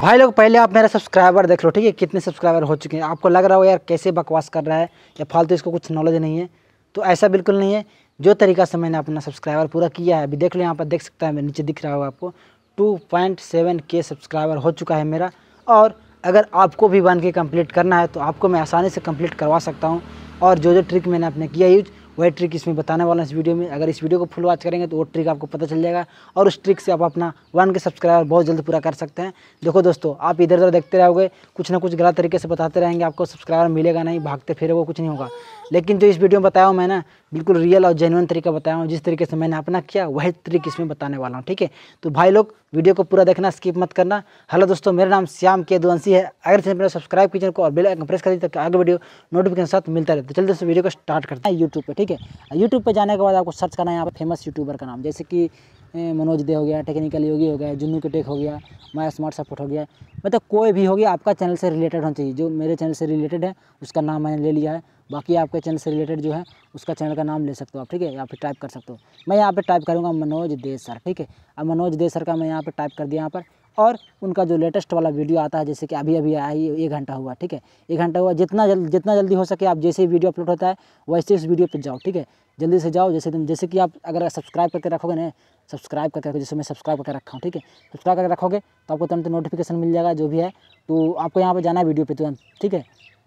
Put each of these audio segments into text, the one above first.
भाई लोग पहले आप मेरा सब्सक्राइबर देख लो ठीक है कितने सब्सक्राइबर हो चुके हैं आपको लग रहा हो यार कैसे बकवास कर रहा है या फालतू इसको कुछ नॉलेज नहीं है तो ऐसा बिल्कुल नहीं है जो तरीका से मैंने अपना सब्सक्राइबर पूरा किया है अभी देख लो यहाँ पर देख सकता है नीचे दिख रहा होगा आपको टू पॉइंट सेवन के सब्सक्राइबर हो चुका है मेरा और अगर आपको भी वन के कम्प्लीट करना है तो आपको मैं आसानी से कम्प्लीट करवा सकता हूँ और जो जो ट्रिक मैंने अपने किया यूज वही ट्रिक इसमें बताने वाला हूँ इस वीडियो में अगर इस वीडियो को फुल वॉच करेंगे तो वो ट्रिक आपको पता चल जाएगा और उस ट्रिक से आप अपना वन के सब्सक्राइबर बहुत जल्द पूरा कर सकते हैं देखो दोस्तों आप इधर उधर देखते रहोगे कुछ ना कुछ गलत तरीके से बताते रहेंगे आपको सब्सक्राइबर मिलेगा नहीं भागते फिरोगे कुछ नहीं होगा लेकिन जो इस वीडियो में बताया हूँ मैंने बिल्कुल रियल और जेनुअन तरीका बताया हूँ जिस तरीके से मैंने अपना किया वही ट्रिक इसमें बताने वाला हूँ ठीक है तो भाई लोग वीडियो को पूरा देखना स्किप मत करना हेलो दोस्तों मेरा नाम श्याम के दुवंशी है अगर चैनल सब्सक्राइब कीजिए और बेल आइकन प्रेस कर दीजिए तो आगे वीडियो नोटिफिकेशन साथ मिलता रहे तो चलिए दोस्तों वीडियो को स्टार्ट करते हैं यूट्यूब पर ठीक ठीक है यूट्यूब पर जाने के बाद आपको सर्च करना है यहाँ पर फेमस यूट्यूबर का नाम जैसे कि मनोज दे हो गया टेक्निकल योगी हो गया जुनू के टेक हो गया माया स्मार्ट सपोर्ट हो गया मतलब कोई भी हो गया आपका चैनल से रिलेटेड होना चाहिए जो मेरे चैनल से रिलेटेड है उसका नाम मैंने ले लिया है बाकी आपके चैनल से रिलेटेड जो है उसका चैनल का नाम ले सकते हो आप ठीक है या फिर टाइप कर सकते हो मैं यहाँ पर टाइप करूँगा मनोज दे सर ठीक है अब मनोज दे सर का मैं यहाँ पर टाइप कर दिया यहाँ पर और उनका जो लेटेस्ट वाला वीडियो आता है जैसे कि अभी अभी आई एक घंटा हुआ ठीक है एक घंटा हुआ जितना जल जितना जल्दी हो सके आप जैसे ही वीडियो अपलोड होता है वैसे उस वीडियो पर जाओ ठीक है जल्दी से जाओ जैसे जैसे कि आप अगर सब्सक्राइब करके रखोगे ना सब्सक्राइब करके रखो जैसे मैं सब्सक्राइब करके रखा हूँ ठीक है सब्सक्राइब करके रखोगे तो आपको तुरंत नोटिफिकेशन मिल जाएगा जो भी है तो आपको यहाँ पर जाना है वीडियो पर तुरंत ठीक है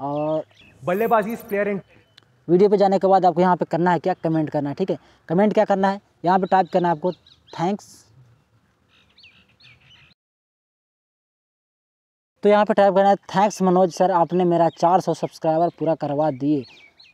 और बल्लेबाजी प्लेयर एंड वीडियो पे जाने के बाद आपको यहाँ पे करना है क्या कमेंट करना है ठीक है कमेंट क्या करना है यहाँ पे टाइप करना है आपको थैंक्स तो यहाँ पे टाइप करना है थैंक्स मनोज सर आपने मेरा 400 सब्सक्राइबर पूरा करवा दिए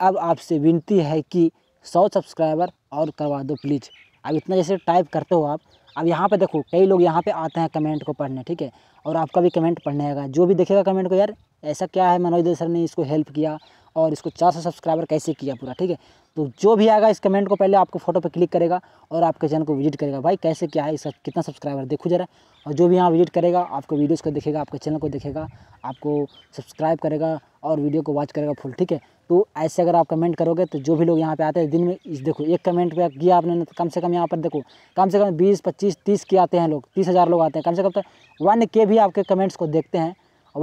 अब आपसे विनती है कि 100 सब्सक्राइबर और करवा दो प्लीज़ अब इतना जैसे टाइप करते हो आप अब यहाँ पे देखो कई लोग यहाँ पे आते हैं कमेंट को पढ़ने ठीक है और आपका भी कमेंट पढ़ने आएगा जो भी देखेगा कमेंट को यार ऐसा क्या है मनोज सर ने इसको हेल्प किया और इसको चार सौ सब्सक्राइबर कैसे किया पूरा ठीक है तो जो भी आएगा इस कमेंट को पहले आपको फोटो पर क्लिक करेगा और आपके चैनल को विजिट करेगा भाई कैसे क्या है इसका कितना सब्सक्राइबर देखो जरा और जो भी यहाँ विजिट करेगा आपको वीडियोज़ को देखेगा आपके चैनल को देखेगा आपको सब्सक्राइब करेगा और वीडियो को वॉच करेगा फुल ठीक है तो ऐसे अगर आप कमेंट करोगे तो जो भी लोग यहाँ पर आते हैं दिन में इस देखो एक कमेंट पर किया आपने तो कम से कम यहाँ पर देखो कम से कम बीस पच्चीस तीस के आते हैं लोग तीस हज़ार लोग आते हैं कम से कम तो वन के भी आपके कमेंट्स को देखते हैं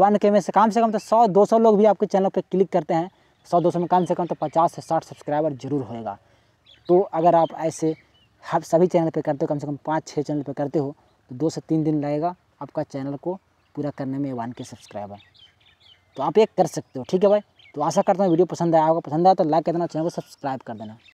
वन के में से कम से कम तो सौ दो सौ लोग भी आपके चैनल पर क्लिक करते हैं सौ दो सौ में कम से कम तो पचास से साठ सब्सक्राइबर जरूर होएगा तो अगर आप ऐसे हर सभी चैनल पे करते हो कम से कम पाँच छः चैनल पे करते हो तो दो से तीन दिन लगेगा आपका चैनल को पूरा करने में वन के सब्सक्राइबर तो आप ये कर सकते हो ठीक है भाई तो आशा करता हूँ वीडियो पसंद आया होगा पसंद आया तो लाइक कर देना चैनल को सब्सक्राइब कर देना